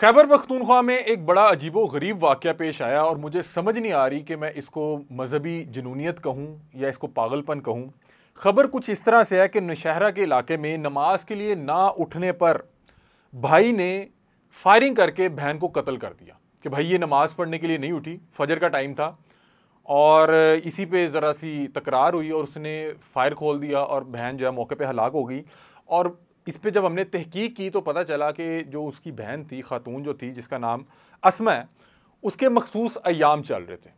खैबर पख्तूनख्वा में एक बड़ा अजीबो गरीब वाक़ पेश आया और मुझे समझ नहीं आ रही कि मैं इसको मजहबी जनूनीत कहूँ या इसको पागलपन कहूँ खबर कुछ इस तरह से है कि नशहरा के इलाके में नमाज के लिए ना उठने पर भाई ने फायरिंग करके बहन को कत्ल कर दिया कि भाई ये नमाज़ पढ़ने के लिए नहीं उठी फजर का टाइम था और इसी पे ज़रा सी तकरार हुई और उसने फायर खोल दिया और बहन जो है मौके पे हलाक हो गई और इस पर जब हमने तहकीक की तो पता चला कि जो उसकी बहन थी खातून जो थी जिसका नाम असमा है उसके मखसूस अयाम चल रहे थे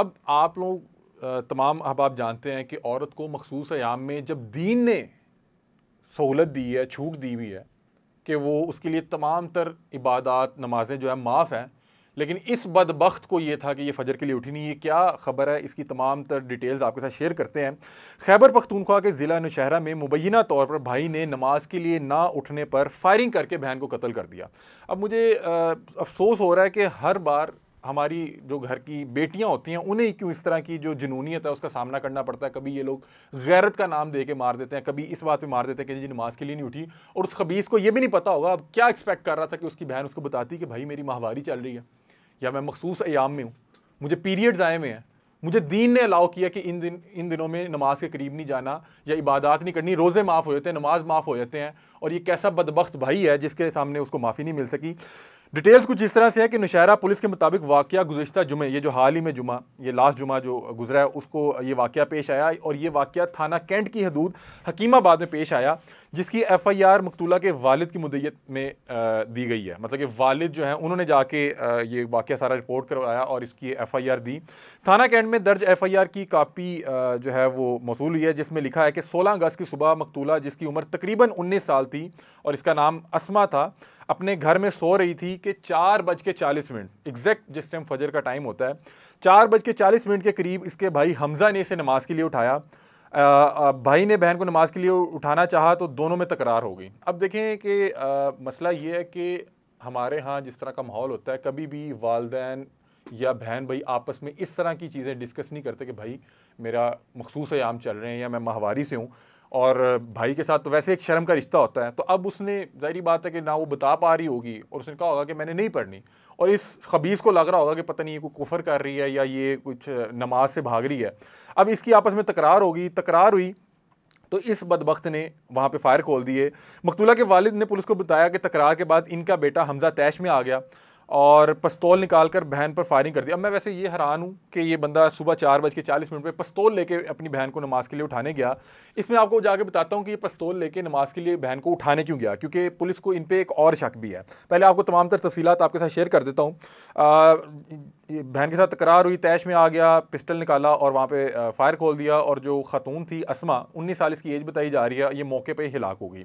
अब आप लोग तमाम अहबाब जानते हैं कि औरत को मखसूस अयाम में जब दीन ने सहूलत दी है छूट दी हुई है कि वो उसके लिए तमाम तर इबादत नमाजें जो है माफ़ हैं लेकिन इस बदबخت को ये था कि ये फजर के लिए उठी नहीं ये क्या खबर है इसकी तमाम तर डिटेल्स आपके साथ शेयर करते हैं खैबर पख्तूनख्वा के ज़िला नशहरा में मुबैना तौर पर भाई ने नमाज के लिए ना उठने पर फायरिंग करके बहन को कत्ल कर दिया अब मुझे अफसोस हो रहा है कि हर बार हमारी जो घर की बेटियां होती हैं उन्हें क्यों इस तरह की जो जुनूनीत है उसका सामना करना पड़ता है कभी ये लोग गैरत का नाम दे के मार देते हैं कभी इस बात पे मार देते हैं कि जी नमाज के लिए नहीं उठी और उस खबीस को ये भी नहीं पता होगा अब क्या एक्सपेक्ट कर रहा था कि उसकी बहन उसको बताती कि भाई मेरी माहवारी चल रही है या मैं मखसूस अयाम में हूँ मुझे पीरियड्स आए हुए हैं मुझे दीन ने अलाउ किया कि इन दिन इन दिनों में नमाज के करीब नहीं जाना या इबादत नहीं करनी रोज़े माफ़ हो जाते हैं नमाज माफ़ हो जाते हैं और ये कैसा बदबख्त भाई है जिसके सामने उसको माफ़ी नहीं मिल सकी डिटेल्स कुछ इस तरह से है कि नुशहरा पुलिस के मुताबिक वाक़ गुजशत जुमे ये जो हाल ही में जुमा ये लास्ट जुमा जो गुजरा है उसको ये वाक़ पेश आया और ये वाक़ थाना कैंट की हदूद हकीमाबाद में पेश आया जिसकी एफ़ आई आर मकतूला के वालिद की मुदैत में दी गई है मतलब कि वालिद जो है उन्होंने जाके ये वाक़ सारा रिपोर्ट करवाया और इसकी एफ़ आई आर दी थाना कैंट में दर्ज एफ़ आई आर की कापी जो है वो मौसू हुई है जिसमें लिखा है कि सोलह अगस्त की सुबह मकतूला जिसकी उम्र तकरीबन उन्नीस साल थी और इसका नाम असमा था अपने घर में सो रही थी कि चार बज के चालीस मिनट एग्जैक्ट जिस टाइम फजर का टाइम होता है चार बज के चालीस मिनट के करीब इसके भाई हमजा ने इसे नमाज के लिए उठाया भाई ने बहन को नमाज के लिए उठाना चाहा तो दोनों में तकरार हो गई अब देखें कि मसला ये है कि हमारे यहाँ जिस तरह का माहौल होता है कभी भी वालदेन या बहन भाई आपस में इस तरह की चीज़ें डिस्कस नहीं करते कि भाई मेरा मखसूस आयाम चल रहे हैं या मैं माहवारी से हूँ और भाई के साथ तो वैसे एक शर्म का रिश्ता होता है तो अब उसने जाहिर बात है कि ना वो बता पा रही होगी और उसने कहा होगा कि मैंने नहीं पढ़नी और इस खबीज़ को लग रहा होगा कि पता नहीं ये कोई कुफर कर रही है या ये कुछ नमाज से भाग रही है अब इसकी आपस में तकरार होगी तकरार हुई तो इस बदबخت ने वहाँ पे फायर खोल दिए मकतूला के वालिद ने पुलिस को बताया कि तकरार के बाद इनका बेटा हमजा तैश में आ गया और पस्तौल निकाल कर बहन पर फायरिंग कर दी अब मैं वैसे ये हैरान हूँ कि ये बंदा सुबह चार बज के चालीस मिनट पर पस्तौल लेके अपनी बहन को नमाज़ के लिए उठाने गया इसमें आपको जाके बताता हूँ कि ये पस्तौल लेके नमाज़ के लिए बहन को उठाने क्यों गया क्योंकि पुलिस को इन पर एक और शक भी है पहले आपको तमाम तर तफसीत आपके साथ शेयर कर देता हूँ बहन के साथ तकरार हुई तैश में आ गया पिस्टल निकाला और वहाँ पर फायर खोल दिया और जो खातून थी असमा उन्नीस साल इसकी एज बताई जा रही है ये मौके पर हिलाक हो गई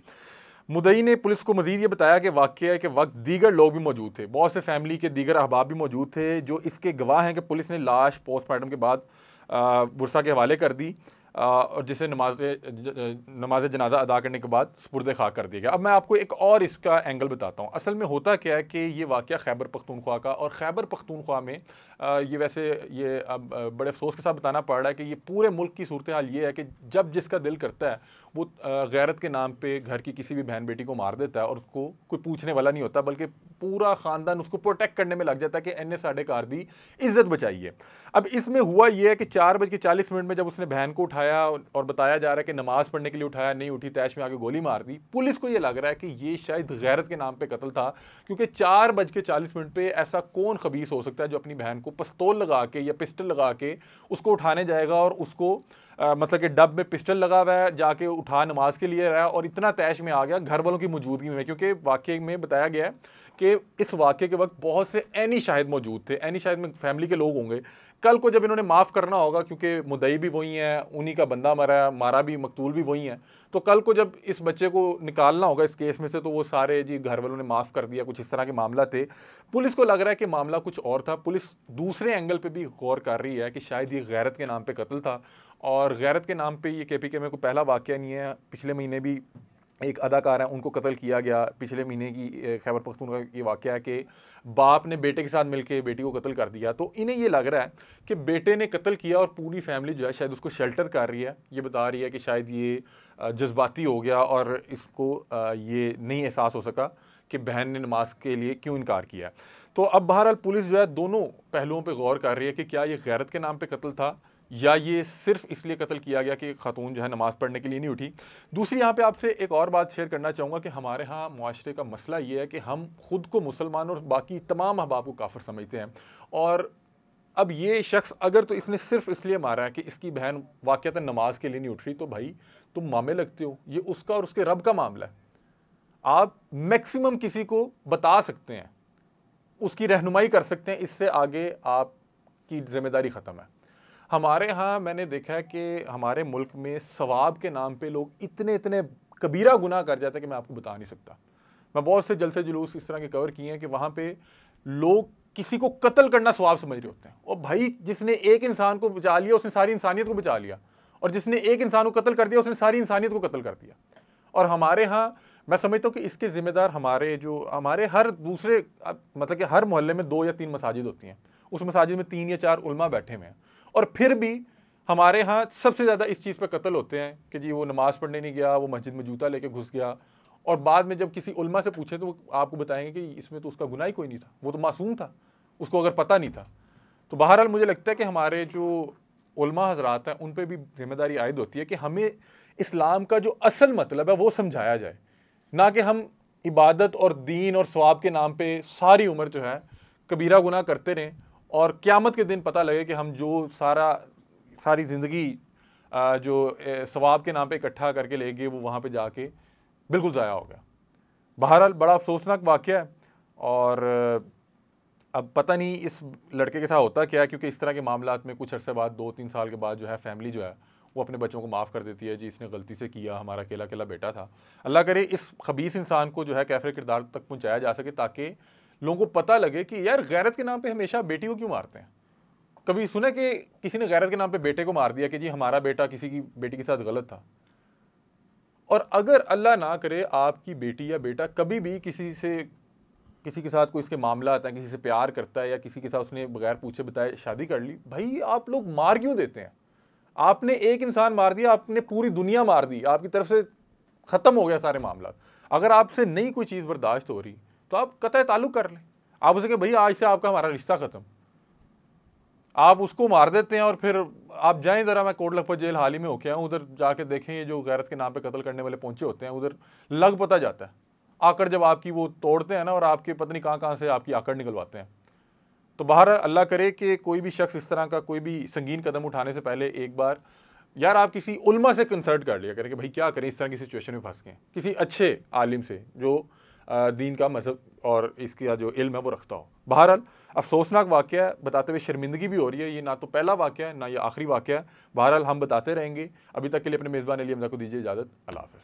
मुदई ने पुलिस को मजीद ये बताया कि है के वक्त दीगर लोग भी मौजूद थे बहुत से फैमिली के दीगर अहबाब भी मौजूद थे जो इसके गवाह हैं कि पुलिस ने लाश पोस्टमार्टम के बाद वर्षा के हवाले कर दी और जिसे नमाज नमाज जनाजा अदा करने के बाद स्पुरद खा कर दिया गया अब मैं आपको एक और इसका एंगल बताता हूँ असल में होता क्या है कि ये वाक़ खैबर पख्तूनख्वा का और खैबर पख्तूनख्वा में ये वैसे ये अब बड़े अफसोस के साथ बताना पड़ रहा है कि ये पूरे मुल्क की सूरत हाल ये है कि जब जिसका दिल करता है वो गैरत के नाम पे घर की किसी भी बहन बेटी को मार देता है और उसको कोई पूछने वाला नहीं होता बल्कि पूरा ख़ानदान उसको प्रोटेक्ट करने में लग जाता है कि एन साढ़े कार दी इज़्ज़त बचाइए अब इसमें हुआ ये है कि चार बज के चालीस मिनट में जब उसने बहन को उठा उठाया और बताया जा रहा है कि नमाज पढ़ने के लिए उठाया नहीं उठी तैश में आके गोली मार दी पुलिस को ये लग रहा है कि ये शायद गैरत के नाम पे कत्ल था क्योंकि चार बज के चालीस मिनट पर ऐसा कौन खबीस हो सकता है जो अपनी बहन को पस्तौल लगा के या पिस्टल लगा के उसको उठाने जाएगा और उसको आ, मतलब कि डब में पिस्टल लगा हुआ है जाके उठा नमाज के लिए रहा और इतना तैश में आ गया घर वालों की मौजूदगी में क्योंकि वाक्य में बताया गया है कि इस वाक्य के वक्त बहुत से एनी शाहिद मौजूद थे एनी शाहिद में फैमिली के लोग होंगे कल को जब इन्होंने माफ़ करना होगा क्योंकि मुदई भी वही हैं उन्हीं का बंदा मारा मारा भी मकतूल भी वही है तो कल को जब इस बच्चे को निकालना होगा इस केस में से तो वो सारे जी घर वालों ने माफ़ कर दिया कुछ इस तरह के मामला थे पुलिस को लग रहा है कि मामला कुछ और था पुलिस दूसरे एंगल पर भी गौर कर रही है कि शायद ये गैरत के नाम पर कत्ल था और गैरत के नाम पर ये के पी के में कोई पहला वाक्य नहीं है पिछले महीने भी एक अदाकार हैं उनको कत्ल किया गया पिछले महीने की खैबर का ये वाक़ है कि बाप ने बेटे के साथ मिलकर बेटी को कत्ल कर दिया तो इन्हें ये लग रहा है कि बेटे ने कत्ल किया और पूरी फैमिली जो है शायद उसको शेल्टर कर रही है ये बता रही है कि शायद ये जज्बाती हो गया और इसको ये नहीं एहसास हो सका कि बहन ने नमाज के लिए क्यों इनकार किया तो अब बहरहाल पुलिस जो है दोनों पहलुओं पर गौर कर रही है कि क्या ये गैरत के नाम पर कत्ल था या ये सिर्फ इसलिए कत्ल किया गया कि खातून जो है नमाज़ पढ़ने के लिए नहीं उठी दूसरी यहाँ पे आपसे एक और बात शेयर करना चाहूँगा कि हमारे यहाँ माशरे का मसला ये है कि हम खुद को मुसलमान और बाकी तमाम अहबाब को काफ़र समझते हैं और अब ये शख्स अगर तो इसने सिर्फ इसलिए मारा है कि इसकी बहन वाक़ता नमाज के लिए नहीं उठ रही तो भाई तुम मामे लगते हो ये उसका और उसके रब का मामला है आप मैक्सिमम किसी को बता सकते हैं उसकी रहनुमाई कर सकते हैं इससे आगे आपकी ज़िम्मेदारी ख़त्म है हमारे यहाँ मैंने देखा है कि हमारे मुल्क में सवाब के नाम पे लोग इतने इतने कबीरा गुना कर जाते हैं कि मैं आपको बता नहीं सकता मैं बहुत से जलसे जुलूस इस तरह के कवर किए हैं कि वहाँ पे लोग किसी को कत्ल करना स्वाब समझ रहे होते हैं और भाई जिसने एक इंसान को बचा लिया उसने सारी इंसानियत को बचा लिया और जिसने एक इंसान को कत्ल कर दिया उसने सारी इंसानियत को कत्ल कर दिया और हमारे यहाँ मैं समझता हूँ कि इसके ज़िम्मेदार हमारे जो हमारे हर दूसरे मतलब कि हर मोहल्ले में दो या तीन मसाजिद होती हैं उस मसाजिद में तीन या चार उलमा बैठे हुए हैं और फिर भी हमारे यहाँ सबसे ज़्यादा इस चीज़ पर कत्ल होते हैं कि जी वो नमाज़ पढ़ने नहीं गया वो मस्जिद में जूता लेके घुस गया और बाद में जब किसी उलमा से पूछे तो आपको बताएंगे कि इसमें तो उसका गुना ही कोई नहीं था वो तो मासूम था उसको अगर पता नहीं था तो बहरहाल मुझे लगता है कि हमारे जो उलमा हजरात हैं उन पर भी जिम्मेदारी आयद होती है कि हमें इस्लाम का जो असल मतलब है वो समझाया जाए ना कि हम इबादत और दीन और स्वाब के नाम पर सारी उम्र जो है कबीरा गुना करते रहें और क़्यामत के दिन पता लगे कि हम जो सारा सारी ज़िंदगी जो सवाब के नाम पे इकट्ठा करके ले गए वो वहाँ पे जाके बिल्कुल ज़ाया हो गया बहरहाल बड़ा अफसोसनाक वाक्य है और अब पता नहीं इस लड़के के साथ होता क्या है क्योंकि इस तरह के मामला में कुछ अरसे बाद दो तीन साल के बाद जो है फैमिली जो है वो अपने बच्चों को माफ़ कर देती है जी इसने गलती से किया हमारा अकेला अकेला बेटा था अल्लाह करे इस खबीस इंसान को जो है कैफरे किरदार तक पहुँचाया जा सके ताकि लोगों को पता लगे कि यार गैरत के नाम पे हमेशा बेटी को क्यों मारते हैं कभी सुने कि किसी ने गैरत के नाम पे बेटे को मार दिया कि जी हमारा बेटा किसी की बेटी के साथ गलत था और अगर अल्लाह ना करे आपकी बेटी या बेटा कभी भी किसी से किसी के साथ कोई इसके मामला आता है किसी से प्यार करता है या किसी के साथ उसने बगैर पूछे बताए शादी कर ली भाई आप लोग मार क्यों देते हैं आपने एक इंसान मार दिया आपने पूरी दुनिया मार दी आपकी तरफ से ख़त्म हो गया सारे मामला अगर आपसे नई कोई चीज़ बर्दाश्त हो रही तो आप कतः ताल्लुक कर लें आप उसे भाई आज से आपका हमारा रिश्ता ख़त्म आप उसको मार देते हैं और फिर आप जाएं ज़रा मैं कोट लखपत जेल हाल ही में होके आऊँ उधर जाके देखें ये जो गैरत के नाम पे कत्ल करने वाले पहुंचे होते हैं उधर लग पता जाता है आकर जब आपकी वो तोड़ते हैं ना और आपके पत्नी कहाँ कहाँ से आपकी आकर निकलवाते हैं तो बाहर अल्लाह करे कि कोई भी शख्स इस तरह का कोई भी संगीन कदम उठाने से पहले एक बार यार आप किसी उलमा से कंसल्ट कर लिया करें कि भाई क्या करें इस तरह की सिचुएशन में फंस गए किसी अच्छे आलिम से जो दीन का मजहब और इसका जो इल्म है वो रखता हो बहरहाल अफसोसनाक वाक़ है बताते हुए शर्मिंदगी भी हो रही है ये ना तो पहला वाक़ है ना ये आखिरी वाक़ है बहरहाल हम बताते रहेंगे अभी तक के लिए अपने मेज़बान अली हमदा को दीजिए इजाज़त अल्लाह हाफ़